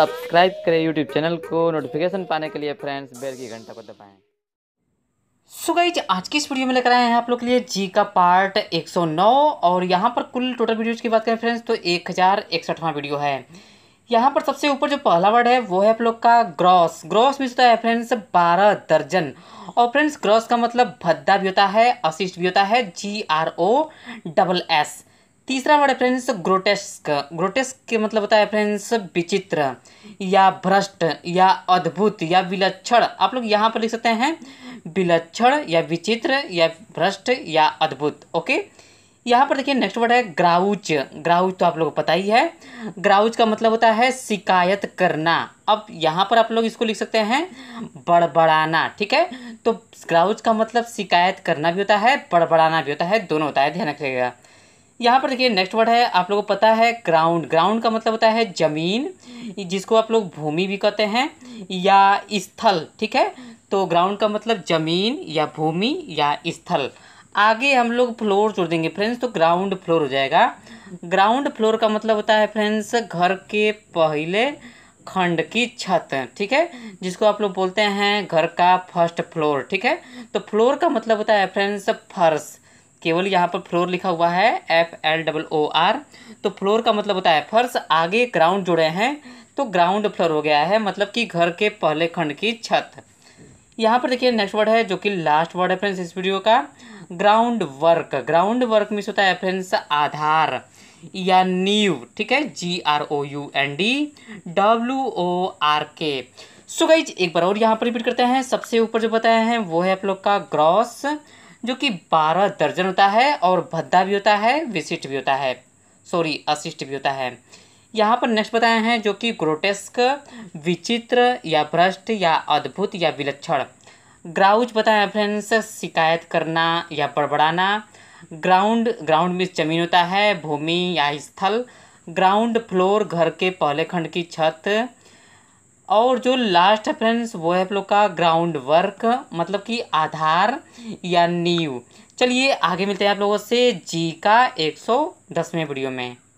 subscribe करें YouTube channel को notification पाने के लिए फ्रेंड्स बेल की घंटा को दबाएं सो so गाइज आज की इस वीडियो में लेकर आए हैं आप लोग के लिए जी का पार्ट 109 और यहाँ पर कुल टोटल वीडियोज़ की बात करें फ्रेंड्स तो एक हज़ार वीडियो है यहाँ पर सबसे ऊपर जो पहला वर्ड है वो है आप लोग का ग्रॉस ग्रॉस मीन्स होता है फ्रेंड्स बारह दर्जन और फ्रेंड्स ग्रॉस का मतलब भद्दा भी होता है असिस्ट भी होता है G R O double S तीसरा वर्ड है फ्रेंड्स ग्रोटेस्क ग्रोटेस्क के मतलब होता है फ्रेंड्स विचित्र या भ्रष्ट या अद्भुत या विलक्षण आप लोग यहाँ पर लिख सकते हैं विलक्षण या विचित्र या भ्रष्ट या अद्भुत ओके यहाँ पर देखिए नेक्स्ट वर्ड है ग्राउच ग्राउच तो आप लोग पता ही है ग्राउच का मतलब होता है शिकायत करना अब यहाँ पर आप लोग इसको लिख सकते हैं बड़बड़ाना ठीक है तो ग्राउच का मतलब शिकायत करना भी होता है बड़बड़ाना भी होता है दोनों होता है ध्यान रखिएगा यहाँ पर देखिए नेक्स्ट वर्ड है आप लोगों को पता है ग्राउंड ग्राउंड का मतलब होता है ज़मीन जिसको आप लोग भूमि भी कहते हैं या स्थल ठीक है तो ग्राउंड का मतलब ज़मीन या भूमि या स्थल आगे हम लोग फ्लोर जोड़ देंगे फ्रेंड्स तो ग्राउंड फ्लोर हो जाएगा ग्राउंड फ्लोर का मतलब होता है फ्रेंड्स घर के पहले खंड की छत ठीक है जिसको आप लोग बोलते हैं घर का फर्स्ट फ्लोर ठीक है तो फ्लोर का मतलब होता है फ्रेंड्स फर्श केवल यहाँ पर फ्लोर लिखा हुआ है F L double O R तो फ्लोर का मतलब होता है फर्श आगे ग्राउंड जुड़े हैं तो ग्राउंड फ्लोर हो गया है मतलब कि घर के पहले खंड की छत यहाँ पर देखिए नेक्स्ट वर्ड है जो कि लास्ट वर्ड है फ्रेंड्स इस वीडियो का ground work ground work means होता है फ्रेंड्स आधार या नीव ठीक है G R O U N D W O R K so guys एक बार और यहाँ पर रिपीट करते हैं सबसे ऊपर जो बताया है वो है आप लोग का ग्रॉस जो कि बारह दर्जन होता है और भद्दा भी होता है विशिष्ट भी होता है सॉरी अशिष्ट भी होता है यहाँ पर नेक्स्ट बताए हैं जो कि ग्रोटेस्क विचित्र या भ्रष्ट या अद्भुत या विलक्षण ग्राउज बताया फ्रेंड्स शिकायत करना या बड़बड़ाना ग्राउंड ग्राउंड में जमीन होता है भूमि या स्थल ग्राउंड फ्लोर घर के पहले खंड की छत और जो लास्ट है फ्रेंड्स वो है आप लोग का ग्राउंड वर्क मतलब कि आधार या नीव चलिए आगे मिलते हैं आप लोगों से जी का एक सौ दसवें वीडियो में